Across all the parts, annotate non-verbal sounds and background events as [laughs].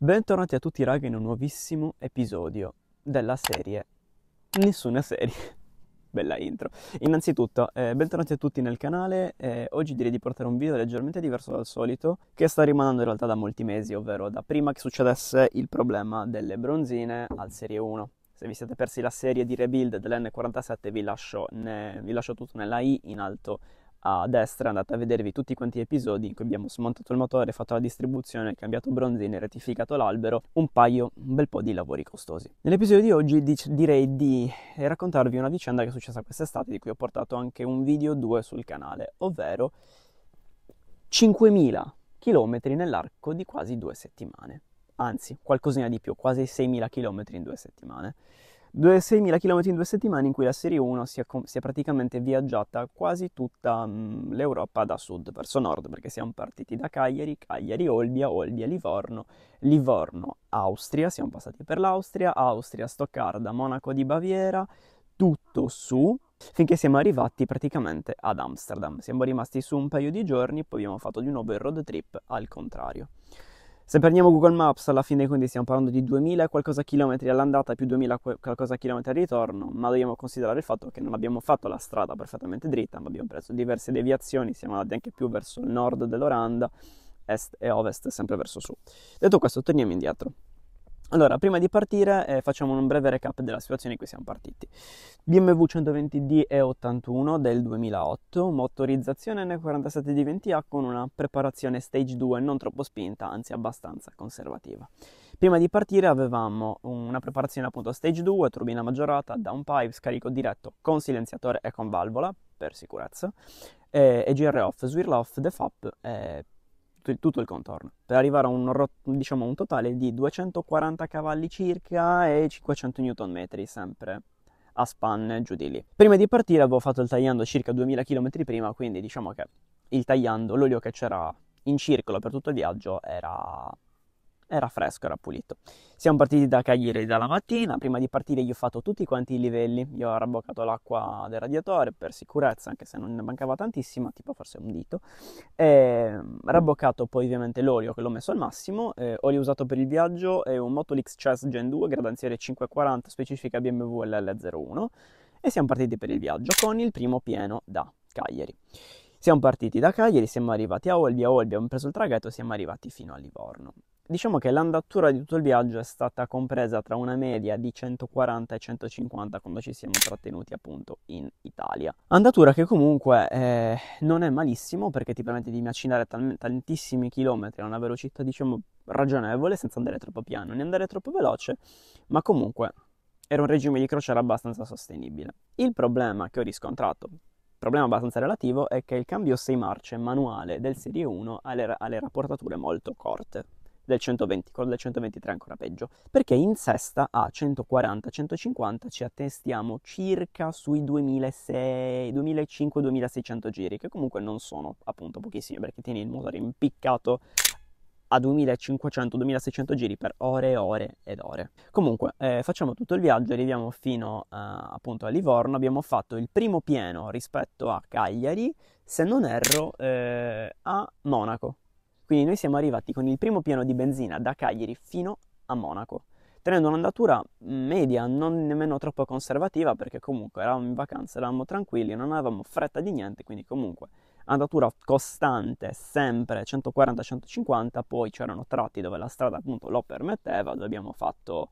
Bentornati a tutti raga in un nuovissimo episodio della serie Nessuna serie. [laughs] Bella intro. Innanzitutto, eh, bentornati a tutti nel canale. Eh, oggi direi di portare un video leggermente diverso dal solito, che sta rimanendo in realtà da molti mesi, ovvero da prima che succedesse il problema delle bronzine al Serie 1. Se vi siete persi la serie di rebuild dell'N47 vi lascio, ne, vi lascio tutto nella i in alto a destra andate a vedervi tutti quanti gli episodi in cui abbiamo smontato il motore, fatto la distribuzione, cambiato bronzine, rettificato l'albero, un paio, un bel po' di lavori costosi. Nell'episodio di oggi dic- direi di raccontarvi una vicenda che è successa quest'estate, di cui ho portato anche un video 2 sul canale, ovvero 5.000 km nell'arco di quasi due settimane. Anzi, qualcosina di più, quasi 6.000 km in due settimane. 6.000 km in due settimane in cui la Serie 1 si è, si è praticamente viaggiata quasi tutta mh, mhmm, l'Europa da sud verso nord, perché siamo partiti da Cagliari, Cagliari, Olbia, Olbia, Livorno, Livorno, Austria, siamo passati per l'Austria, Austria, Stoccarda, Monaco di Baviera, tutto su finché siamo arrivati praticamente ad Amsterdam. Siamo rimasti su un paio di giorni, poi abbiamo fatto di nuovo il road trip al contrario. Se prendiamo Google Maps, alla fine quindi stiamo parlando di 2000 e qualcosa chilometri all'andata più 2000 qualcosa chilometri al ritorno, ma dobbiamo considerare il fatto che non abbiamo fatto la strada perfettamente dritta, ma abbiamo preso diverse deviazioni, siamo andati anche più verso il nord dell'Oranda, est e ovest, sempre verso sud. Detto questo, torniamo indietro. Allora, prima di partire eh, facciamo un breve recap della situazione in cui siamo partiti. BMW 120D E81 del 2008, motorizzazione N47D20A con una preparazione stage 2 non troppo spinta, anzi abbastanza conservativa. Prima di partire avevamo una preparazione appunto stage 2, turbina maggiorata, downpipe, scarico diretto con silenziatore e con valvola, per sicurezza, eh, e, e GR off, swirl off, defap, eh, tutto, tutto il contorno, per arrivare a un, diciamo, un totale di 240 cavalli circa e 500 Nm sempre a span giù di lì. Prima di partire avevo fatto il tagliando circa 2000 km prima, quindi diciamo che il tagliando, l'olio che c'era in circolo per tutto il viaggio era era fresco, era pulito. Siamo partiti da Cagliari dalla mattina, prima di partire gli ho fatto tutti quanti i livelli, gli ho rabboccato l'acqua del radiatore per sicurezza, anche se non ne mancava tantissima, tipo forse un dito, e mm, rabboccato poi ovviamente l'olio che l'ho messo al massimo, eh, olio usato per il viaggio è un Motolix Chess Gen 2, gradanziere 540, specifica BMW LL01, e siamo partiti per il viaggio con il primo pieno da Cagliari. Siamo partiti da Cagliari, siamo arrivati a Olbia, a Olbia abbiamo preso il traghetto e siamo arrivati fino a Livorno. Diciamo che l'andatura di tutto il viaggio è stata compresa tra una media di 140 e 150 quando ci siamo trattenuti appunto in Italia. Andatura che comunque eh, non è malissimo perché ti permette di macinare tal- tantissimi chilometri a una velocità diciamo ragionevole senza andare troppo piano né andare troppo veloce, ma comunque era un regime di crociera abbastanza sostenibile. Il problema che ho riscontrato problema abbastanza relativo è che il cambio 6 marce manuale del Serie 1 ha le, ha le rapportature molto corte del 120, quello del 123 ancora peggio, perché in sesta a 140-150 ci attestiamo circa sui 2005 2600 giri, che comunque non sono appunto pochissimi, perché tieni il motore impiccato a 2500-2600 giri per ore e ore ed ore. Comunque, eh, facciamo tutto il viaggio, arriviamo fino eh, appunto a Livorno, abbiamo fatto il primo pieno rispetto a Cagliari, se non erro eh, a Monaco, quindi noi siamo arrivati con il primo piano di benzina da Cagliari fino a Monaco, tenendo un'andatura media, non nemmeno troppo conservativa, perché comunque eravamo in vacanza, eravamo tranquilli, non avevamo fretta di niente, quindi comunque andatura costante, sempre 140-150, poi c'erano tratti dove la strada appunto lo permetteva, dove abbiamo fatto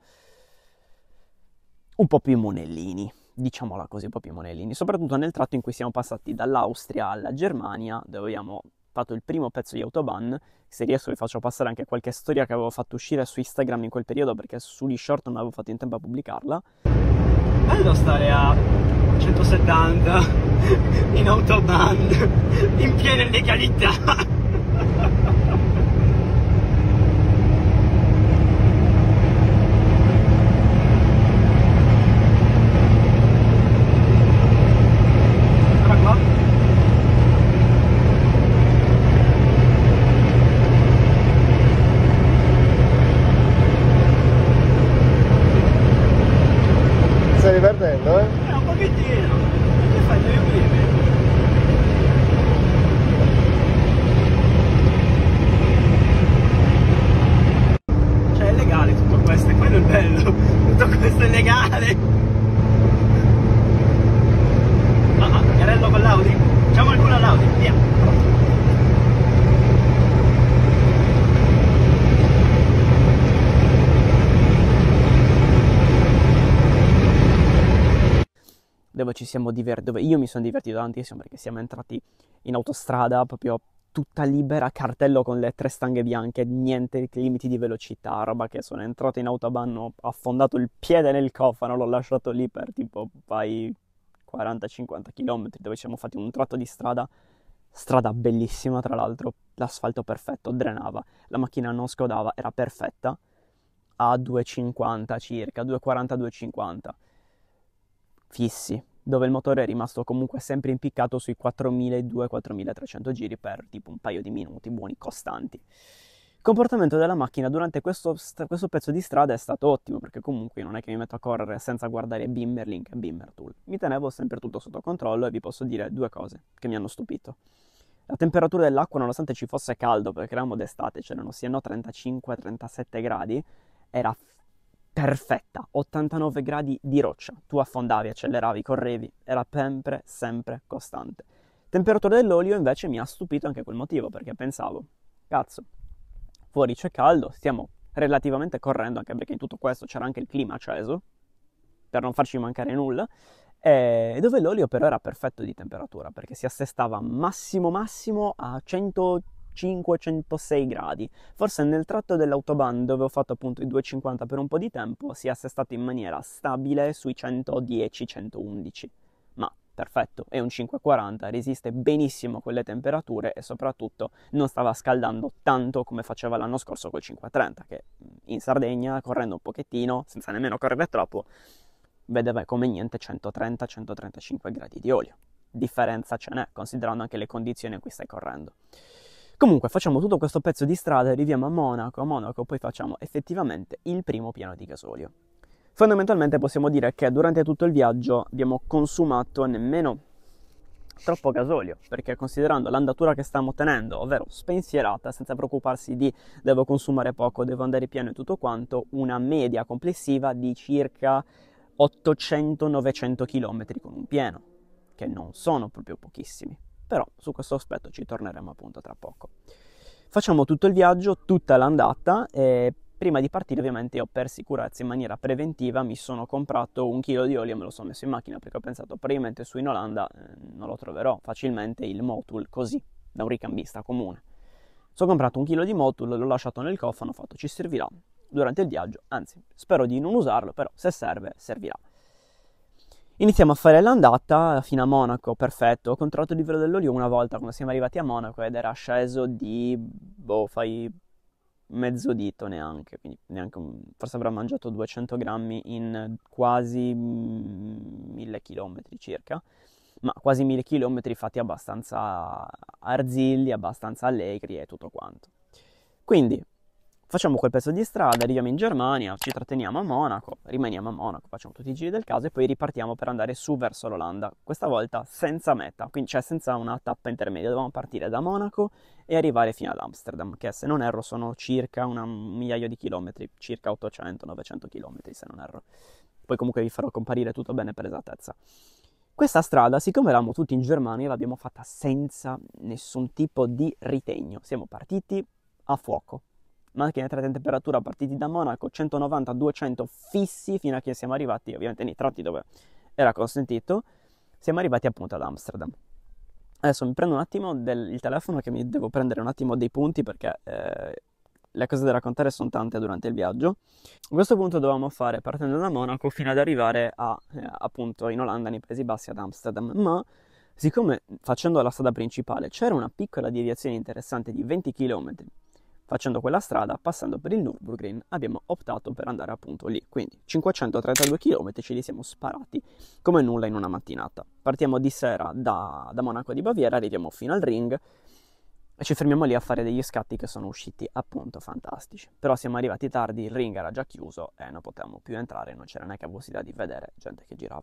un po' più monellini, diciamola così, un po' più monellini, soprattutto nel tratto in cui siamo passati dall'Austria alla Germania, dove abbiamo fatto il primo pezzo di Autobahn, se riesco vi faccio passare anche qualche storia che avevo fatto uscire su Instagram in quel periodo perché sugli short non avevo fatto in tempo a pubblicarla. Bello stare a 170 in Autobahn, [laughs] in piena legalità. dove ci siamo divertiti, dove io mi sono divertito tantissimo perché siamo entrati in autostrada proprio tutta libera, cartello con le tre stanghe bianche, niente limiti di velocità, roba che sono entrato in autobahn, ho affondato il piede nel cofano, l'ho lasciato lì per tipo vai 40-50 km, dove ci siamo fatti un tratto di strada, strada bellissima tra l'altro, l'asfalto perfetto, drenava, la macchina non scodava, era perfetta, a 2,50 circa, 2,40-2,50, fissi, dove il motore è rimasto comunque sempre impiccato sui 4200-4300 giri per tipo un paio di minuti buoni costanti. Il comportamento della macchina durante questo, st- questo, pezzo di strada è stato ottimo perché comunque non è che mi metto a correre senza guardare Bimmerlink e Bimmertool. Mi tenevo sempre tutto sotto controllo e vi posso dire due cose che mi hanno stupito. La temperatura dell'acqua nonostante ci fosse caldo perché eravamo d'estate, c'erano siano 35-37 gradi, era perfetta, 89 gradi di roccia. Tu affondavi, acceleravi, correvi, era sempre, sempre costante. Temperatura dell'olio invece mi ha stupito anche quel motivo, perché pensavo, cazzo, fuori c'è caldo, stiamo relativamente correndo, anche perché in tutto questo c'era anche il clima acceso, per non farci mancare nulla, e dove l'olio però era perfetto di temperatura, perché si assestava massimo massimo a 100 506 gradi. Forse nel tratto dell'autobahn dove ho fatto appunto i 250 per un po' di tempo si è assestato in maniera stabile sui 110-111. Ma perfetto, è un 540, resiste benissimo a quelle temperature e soprattutto non stava scaldando tanto come faceva l'anno scorso col 530 che in Sardegna correndo un pochettino, senza nemmeno correre troppo, vedeva come niente 130-135 gradi di olio differenza ce n'è, considerando anche le condizioni in cui stai correndo. Comunque facciamo tutto questo pezzo di strada, arriviamo a Monaco, a Monaco poi facciamo effettivamente il primo piano di gasolio. Fondamentalmente possiamo dire che durante tutto il viaggio abbiamo consumato nemmeno troppo gasolio, perché considerando l'andatura che stiamo tenendo, ovvero spensierata, senza preoccuparsi di devo consumare poco, devo andare piano e tutto quanto, una media complessiva di circa 800-900 km con un pieno, che non sono proprio pochissimi però su questo aspetto ci torneremo appunto tra poco. Facciamo tutto il viaggio, tutta l'andata e prima di partire ovviamente io per sicurezza in maniera preventiva mi sono comprato un chilo di olio e me lo sono messo in macchina perché ho pensato probabilmente su in Olanda eh, non lo troverò facilmente il Motul così da un ricambista comune. So comprato un chilo di Motul, l'ho lasciato nel cofano, ho fatto ci servirà durante il viaggio, anzi spero di non usarlo, però se serve servirà. Iniziamo a fare l'andata fino a Monaco, perfetto. Ho controllato il livello dell'olio una volta quando siamo arrivati a Monaco ed era sceso di, boh, fai mezzo dito neanche, quindi neanche un... forse avrà mangiato 200 grammi in quasi 1000 km circa, ma quasi 1000 km fatti abbastanza arzilli, abbastanza allegri e tutto quanto. Quindi facciamo quel pezzo di strada, arriviamo in Germania, ci tratteniamo a Monaco, rimaniamo a Monaco, facciamo tutti i giri del caso e poi ripartiamo per andare su verso l'Olanda, questa volta senza meta, quindi cioè senza una tappa intermedia, dovevamo partire da Monaco e arrivare fino ad Amsterdam, che se non erro sono circa una, un migliaio di chilometri, circa 800-900 chilometri se non erro. Poi comunque vi farò comparire tutto bene per esattezza. Questa strada, siccome eravamo tutti in Germania, l'abbiamo fatta senza nessun tipo di ritegno, siamo partiti a fuoco, macchine a temperatura partiti da Monaco 190-200 fissi fino a che siamo arrivati ovviamente nei tratti dove era consentito siamo arrivati appunto ad Amsterdam adesso mi prendo un attimo del, il telefono che mi devo prendere un attimo dei punti perché eh, le cose da raccontare sono tante durante il viaggio a questo punto dovevamo fare partendo da Monaco fino ad arrivare a, eh, appunto in Olanda nei Paesi Bassi ad Amsterdam ma siccome facendo la strada principale c'era una piccola deviazione interessante di 20 km Facendo quella strada, passando per il Nürburgring, abbiamo optato per andare appunto lì. Quindi 532 km ce li siamo sparati come nulla in una mattinata. Partiamo di sera da, da Monaco di Baviera, arriviamo fino al ring e ci fermiamo lì a fare degli scatti che sono usciti appunto fantastici. Però siamo arrivati tardi, il ring era già chiuso e non potevamo più entrare, non c'era neanche possibilità di vedere gente che girava.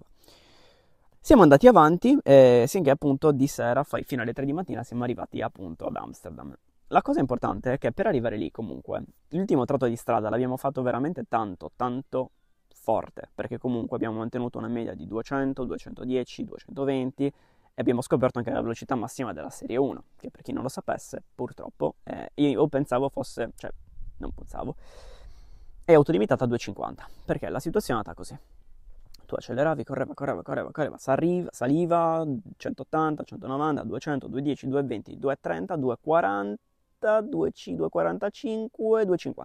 Siamo andati avanti eh, finché appunto di sera, fino alle 3 di mattina, siamo arrivati appunto ad Amsterdam la cosa importante è che per arrivare lì comunque, l'ultimo tratto di strada l'abbiamo fatto veramente tanto, tanto forte, perché comunque abbiamo mantenuto una media di 200, 210, 220 e abbiamo scoperto anche la velocità massima della serie 1, che per chi non lo sapesse, purtroppo, eh, io pensavo fosse, cioè non pensavo, è autolimitata a 250, perché la situazione è andata così. Tu acceleravi, correva, correva, correva, correva, saliva, saliva 180, 190, 200, 210, 220, 230, 240, 2C, 2,45, 2,50.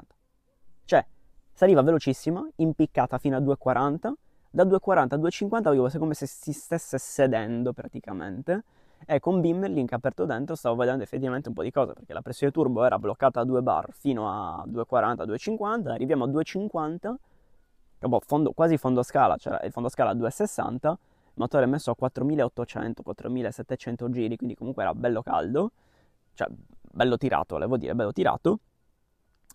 Cioè, saliva velocissima, impiccata fino a 2,40, da 2,40 a 2,50 avevo come se si stesse sedendo praticamente, e con Bimmer link aperto dentro stavo vedendo effettivamente un po' di cose, perché la pressione turbo era bloccata a 2 bar fino a 2,40, 2,50, arriviamo a 2,50, boh, fondo, quasi fondo scala, cioè il fondo scala a 2,60, il motore messo a 4800-4700 giri, quindi comunque era bello caldo, cioè bello tirato, volevo dire, bello tirato.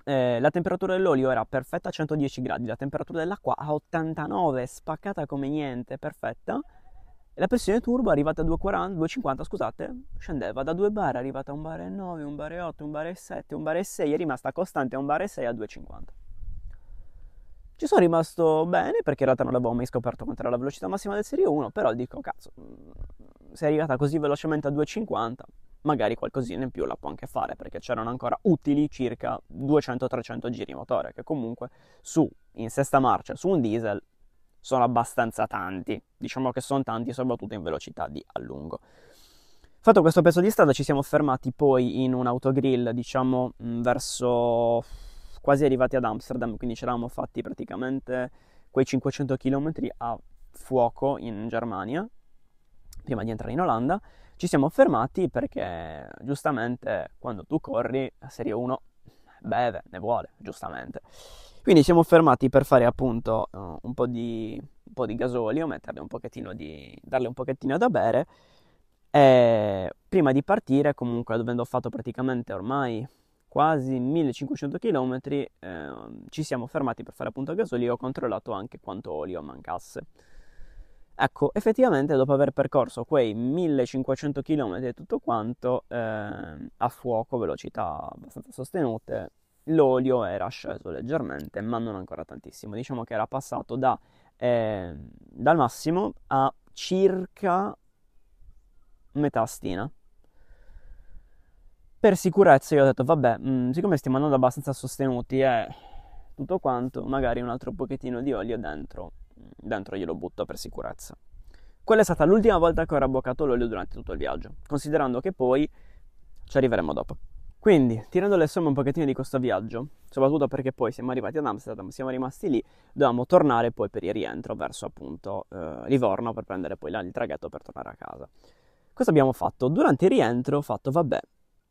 Eh, la temperatura dell'olio era perfetta a 110 gradi, la temperatura dell'acqua a 89, spaccata come niente, perfetta. E la pressione turbo arrivata a 240, 250, scusate, scendeva da 2 bar, è arrivata a 1 bar e 9, 1 bar e 8, 1 bar e 7, 1 bar e 6, è rimasta costante a 1 bar e 6 a 250. Ci sono rimasto bene perché in realtà non l'avevo mai scoperto quanto era la velocità massima del Serie 1, però dico, cazzo, mm, sei arrivata così velocemente a 250, magari qualcosina in più la può anche fare perché c'erano ancora utili circa 200-300 giri motore che comunque su in sesta marcia su un diesel sono abbastanza tanti diciamo che sono tanti soprattutto in velocità di allungo fatto questo pezzo di strada ci siamo fermati poi in un autogrill diciamo mm, verso quasi arrivati ad Amsterdam quindi ci eravamo fatti praticamente quei 500 km a fuoco in Germania prima di entrare in Olanda ci siamo fermati perché giustamente quando tu corri a Serie 1 beve, ne vuole, giustamente. Quindi siamo fermati per fare appunto uh, un, po di, un, po di, gasolio, metterle un pochettino di, darle un pochettino da bere e prima di partire comunque avendo fatto praticamente ormai quasi 1500 km eh, ci siamo fermati per fare appunto gasolio e ho controllato anche quanto olio mancasse. Ecco, effettivamente dopo aver percorso quei 1500 km e tutto quanto, eh, a fuoco, velocità abbastanza sostenute, l'olio era sceso leggermente, ma non ancora tantissimo. Diciamo che era passato da, eh, dal massimo a circa metà stina. Per sicurezza io ho detto, vabbè, mh, mm, siccome stiamo andando abbastanza sostenuti e eh, tutto quanto, magari un altro pochettino di olio dentro dentro glielo butto per sicurezza. Quella è stata l'ultima volta che ho rabboccato l'olio durante tutto il viaggio, considerando che poi ci arriveremo dopo. Quindi, tirando le somme un pochettino di questo viaggio, soprattutto perché poi siamo arrivati ad Amsterdam, siamo rimasti lì, dovevamo tornare poi per il rientro verso appunto eh, Livorno per prendere poi il traghetto per tornare a casa. Cosa abbiamo fatto? Durante il rientro ho fatto, vabbè,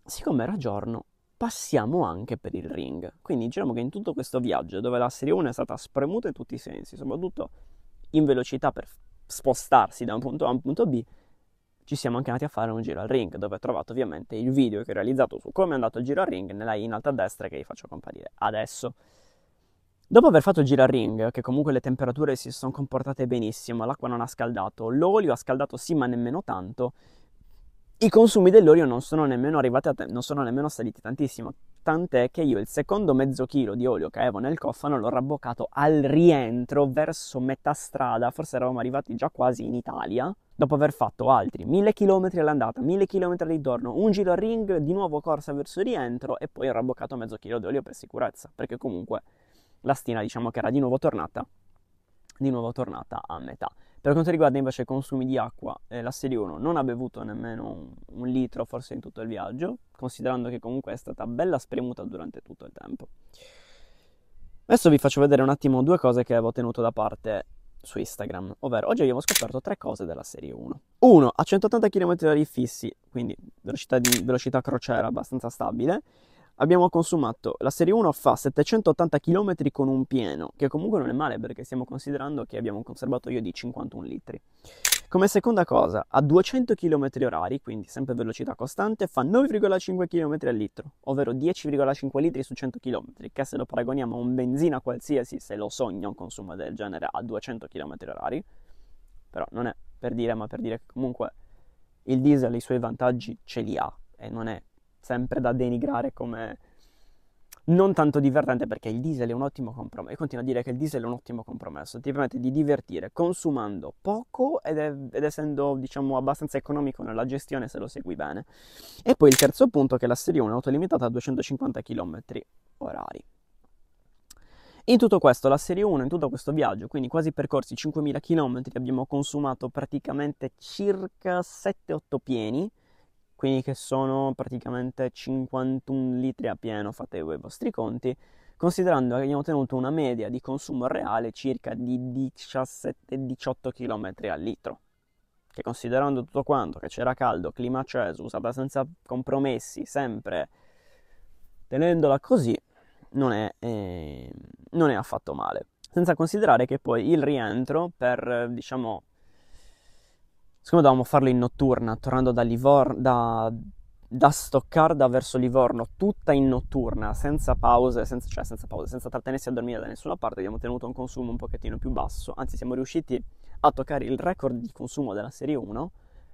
siccome era giorno, passiamo anche per il ring. Quindi diciamo che in tutto questo viaggio dove la Serie 1 è stata spremuta in tutti i sensi, soprattutto in velocità per spostarsi da un punto A a un punto B, ci siamo anche andati a fare un giro al ring, dove ho trovato ovviamente il video che ho realizzato su come è andato il giro al ring nella in alto a destra che vi faccio comparire adesso. Dopo aver fatto il giro al ring, che comunque le temperature si sono comportate benissimo, l'acqua non ha scaldato, l'olio ha scaldato sì ma nemmeno tanto, i consumi dell'olio non sono nemmeno arrivati a te- non sono nemmeno saliti tantissimo, tant'è che io il secondo mezzo chilo di olio che avevo nel cofano l'ho rabboccato al rientro verso metà strada, forse eravamo arrivati già quasi in Italia, dopo aver fatto altri mille chilometri all'andata, mille chilometri al ritorno, un giro al ring, di nuovo corsa verso il rientro e poi ho rabboccato mezzo chilo di olio per sicurezza, perché comunque la stina diciamo che era di nuovo tornata, di nuovo tornata a metà. Per quanto riguarda invece i consumi di acqua, eh, l'Asseriono non ha bevuto nemmeno un, un, litro forse in tutto il viaggio, considerando che comunque è stata bella spremuta durante tutto il tempo. Adesso vi faccio vedere un attimo due cose che avevo tenuto da parte su Instagram, ovvero oggi abbiamo scoperto tre cose della serie 1. 1. A 180 km/h fissi, quindi velocità, di, velocità crociera abbastanza stabile, abbiamo consumato la serie 1 fa 780 km con un pieno, che comunque non è male perché stiamo considerando che abbiamo conservato io di 51 litri. Come seconda cosa, a 200 km h quindi sempre velocità costante, fa 9,5 km al litro, ovvero 10,5 litri su 100 km, che se lo paragoniamo a un benzina qualsiasi, se lo sogna un consumo del genere a 200 km h però non è per dire, ma per dire che comunque il diesel i suoi vantaggi ce li ha e non è sempre da denigrare come non tanto divertente perché il diesel è un ottimo compromesso. E continuo a dire che il diesel è un ottimo compromesso. Ti permette di divertire consumando poco ed, è, ed essendo, diciamo, abbastanza economico nella gestione se lo segui bene. E poi il terzo punto è che la serie 1 è autolimitata a 250 km orari. In tutto questo, la serie 1, in tutto questo viaggio, quindi quasi percorsi 5.000 km, abbiamo consumato praticamente circa 7-8 pieni quindi che sono praticamente 51 litri a pieno, fate voi i vostri conti, considerando che abbiamo ottenuto una media di consumo reale circa di 17-18 km al litro, che considerando tutto quanto, che c'era caldo, clima acceso, usata senza compromessi, sempre tenendola così, non è, eh, non è affatto male senza considerare che poi il rientro per diciamo siccome dovevamo farlo in notturna, tornando da Livorno, da, da Stoccarda verso Livorno, tutta in notturna, senza pause, senza, cioè senza pause, senza trattenersi a dormire da nessuna parte, abbiamo tenuto un consumo un pochettino più basso, anzi siamo riusciti a toccare il record di consumo della serie 1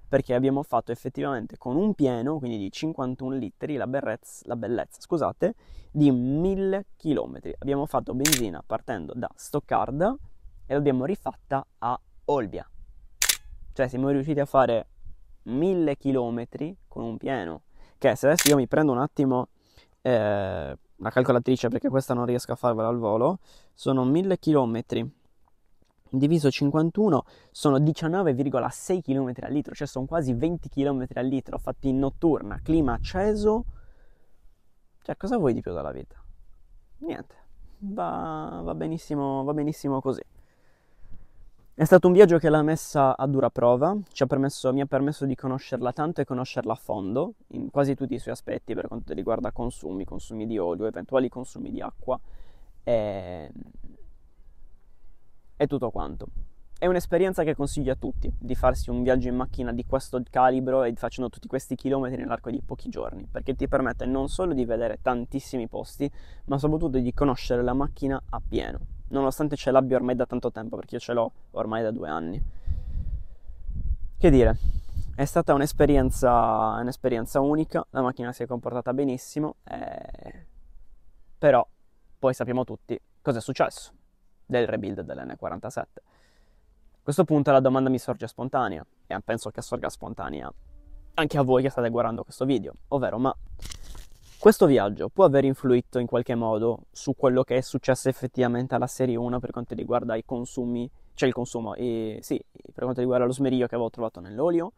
perché abbiamo fatto effettivamente con un pieno, quindi di 51 litri, la, berrezza, la bellezza, scusate, di 1000 km. Abbiamo fatto benzina partendo da Stoccarda e l'abbiamo rifatta a Olbia. Cioè siamo riusciti a fare mille chilometri con un pieno. Che se adesso io mi prendo un attimo eh, la calcolatrice perché questa non riesco a farvela al volo, sono mille chilometri diviso 51 sono 19,6 km al litro, cioè sono quasi 20 km al litro fatti in notturna, clima acceso. Cioè, cosa vuoi di più dalla vita? Niente, va, va benissimo, va benissimo così. È stato un viaggio che l'ha messa a dura prova, ha permesso, mi ha permesso di conoscerla tanto e conoscerla a fondo, in quasi tutti i suoi aspetti per quanto riguarda consumi, consumi di olio, eventuali consumi di acqua e, e tutto quanto. È un'esperienza che consiglio a tutti, di farsi un viaggio in macchina di questo calibro e facendo tutti questi chilometri nell'arco di pochi giorni, perché ti permette non solo di vedere tantissimi posti, ma soprattutto di conoscere la macchina appieno nonostante ce l'abbia ormai da tanto tempo, perché io ce l'ho ormai da due anni. Che dire, è stata un'esperienza, un'esperienza unica, la macchina si è comportata benissimo, eh, però poi sappiamo tutti cosa è successo del rebuild dell'N47. A questo punto la domanda mi sorge spontanea, e penso che sorga spontanea anche a voi che state guardando questo video, ovvero ma questo viaggio può aver influito in qualche modo su quello che è successo effettivamente alla Serie 1 per quanto riguarda i consumi, cioè il consumo, e, sì, per quanto riguarda lo smerio che avevo trovato nell'olio.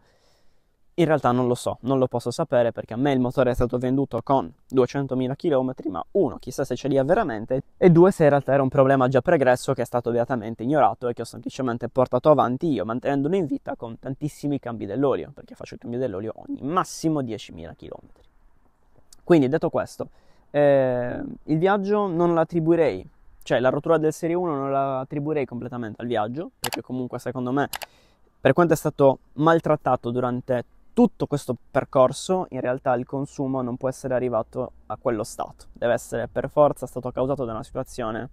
In realtà non lo so, non lo posso sapere perché a me il motore è stato venduto con 200.000 km, ma uno, chissà se ce l'ha veramente, e due, se in realtà era un problema già pregresso che è stato beatamente ignorato e che ho semplicemente portato avanti io, mantenendolo in vita con tantissimi cambi dell'olio, perché faccio il cambio dell'olio ogni massimo 10.000 km. Quindi detto questo, eh, il viaggio non l'attribuirei, cioè la rottura del Serie 1 non la attribuirei completamente al viaggio, perché comunque secondo me, per quanto è stato maltrattato durante tutto questo percorso, in realtà il consumo non può essere arrivato a quello stato, deve essere per forza stato causato da una situazione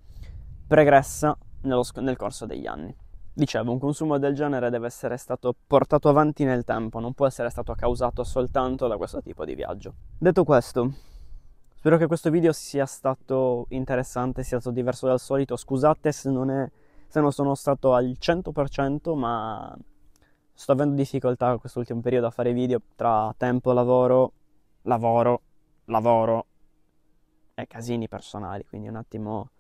pregressa sc- nel corso degli anni. Dicevo, un consumo del genere deve essere stato portato avanti nel tempo, non può essere stato causato soltanto da questo tipo di viaggio. Detto questo, spero che questo video sia stato interessante, sia stato diverso dal solito. Scusate se non, è, se non sono stato al 100%, ma sto avendo difficoltà in quest'ultimo periodo a fare video tra tempo, lavoro, lavoro, lavoro e casini personali, quindi un attimo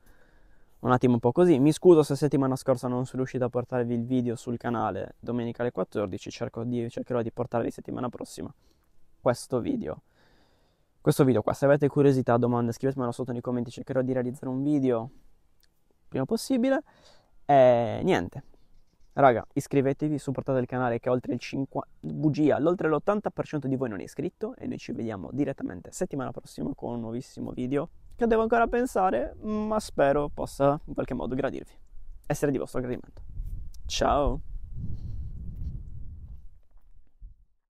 un attimo un po' così. Mi scuso se settimana scorsa non sono riuscito a portarvi il video sul canale domenica alle 14, cerco di, cercherò di portarvi settimana prossima questo video. Questo video qua, se avete curiosità, domande, scrivetemelo sotto nei commenti, cercherò di realizzare un video prima possibile. E niente. Raga, iscrivetevi, supportate il canale che oltre il 50 bugia, l'oltre l'80% di voi non è iscritto e noi ci vediamo direttamente settimana prossima con un nuovissimo video che devo ancora pensare, ma spero possa in qualche modo gradirvi, essere di vostro gradimento. Ciao!